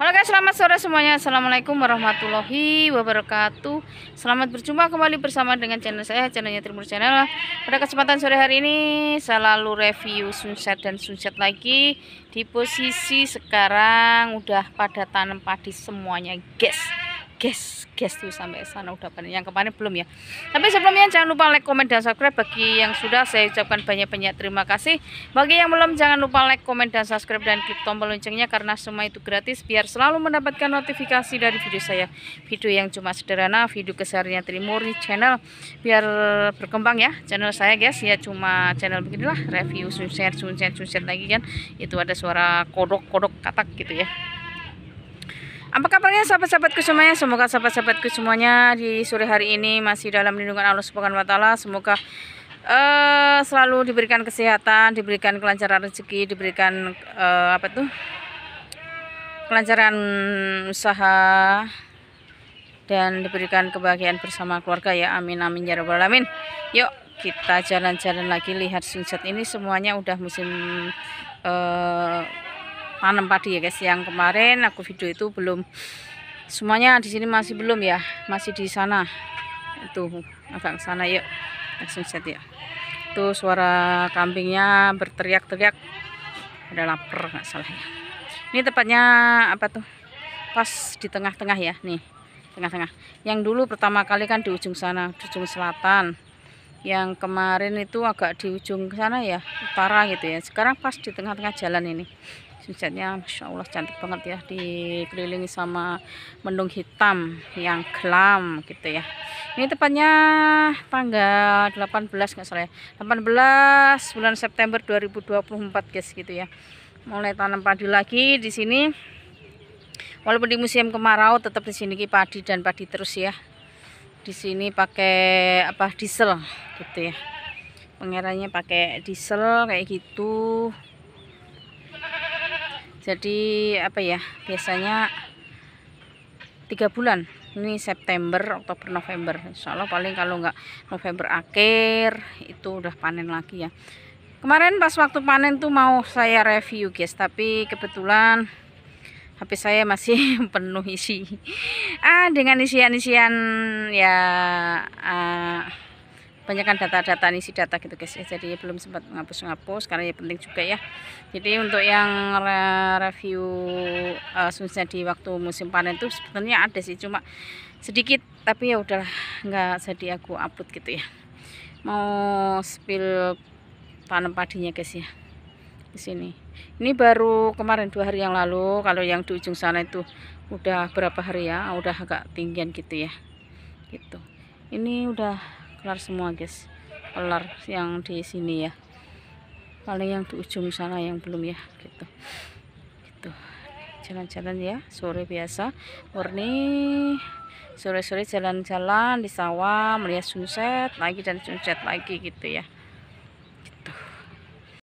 Halo guys, selamat sore semuanya. Assalamualaikum warahmatullahi wabarakatuh. Selamat berjumpa kembali bersama dengan channel saya, channelnya Trimur Channel. Pada kesempatan sore hari ini, selalu review sunset dan sunset lagi. Di posisi sekarang udah pada tanam padi semuanya, guys guys guys tuh sampai sana udah panen yang kemarin belum ya tapi sebelumnya jangan lupa like comment dan subscribe bagi yang sudah saya ucapkan banyak-banyak terima kasih bagi yang belum jangan lupa like comment dan subscribe dan klik tombol loncengnya karena semua itu gratis biar selalu mendapatkan notifikasi dari video saya video yang cuma sederhana video kesehariannya Trimurni channel biar berkembang ya channel saya guys ya cuma channel beginilah review sunset sunset sunset lagi kan itu ada suara kodok kodok katak gitu ya apa kabarnya sahabat-sahabatku semuanya? Semoga sahabat-sahabatku semuanya di sore hari ini masih dalam lindungan Allah Subhanahu wa taala. Semoga uh, selalu diberikan kesehatan, diberikan kelancaran rezeki, diberikan uh, apa tuh? kelancaran usaha dan diberikan kebahagiaan bersama keluarga ya. Amin amin ya rabbal alamin. Yuk kita jalan-jalan lagi lihat sunset ini semuanya udah musim uh, tanam padi ya guys yang kemarin aku video itu belum semuanya di sini masih belum ya masih di sana itu agak sana yuk langsung set ya itu suara kambingnya berteriak-teriak ada lapar nggak salah ya ini tepatnya apa tuh pas di tengah-tengah ya nih tengah-tengah yang dulu pertama kali kan di ujung sana di ujung selatan yang kemarin itu agak di ujung sana ya utara gitu ya sekarang pas di tengah-tengah jalan ini Sunsetnya Masya Allah cantik banget ya dikelilingi sama mendung hitam yang kelam gitu ya. Ini tepatnya tanggal 18 nggak salah ya. 18 bulan September 2024 guys gitu ya. Mulai tanam padi lagi di sini. Walaupun di musim kemarau tetap di sini padi dan padi terus ya. Di sini pakai apa diesel gitu ya. Pengerannya pakai diesel kayak gitu jadi apa ya biasanya tiga bulan ini September Oktober November Insya Allah paling kalau nggak November akhir itu udah panen lagi ya kemarin pas waktu panen tuh mau saya review guys tapi kebetulan HP saya masih penuh isi ah dengan isian-isian ya uh, banyak kan data-data isi data gitu guys ya jadi belum sempat ngapus-ngapus karena ya penting juga ya jadi untuk yang review uh, eh, sunset di waktu musim panen itu sebenarnya ada sih cuma sedikit tapi ya udahlah nggak jadi aku upload gitu ya mau spill tanam padinya guys ya di sini. Ini baru kemarin dua hari yang lalu. Kalau yang di ujung sana itu udah berapa hari ya? Udah agak tinggian gitu ya. Gitu. Ini udah kelar semua guys kelar yang di sini ya paling yang di ujung sana yang belum ya gitu gitu jalan-jalan ya sore biasa murni sore-sore jalan-jalan di sawah melihat sunset lagi dan sunset lagi gitu ya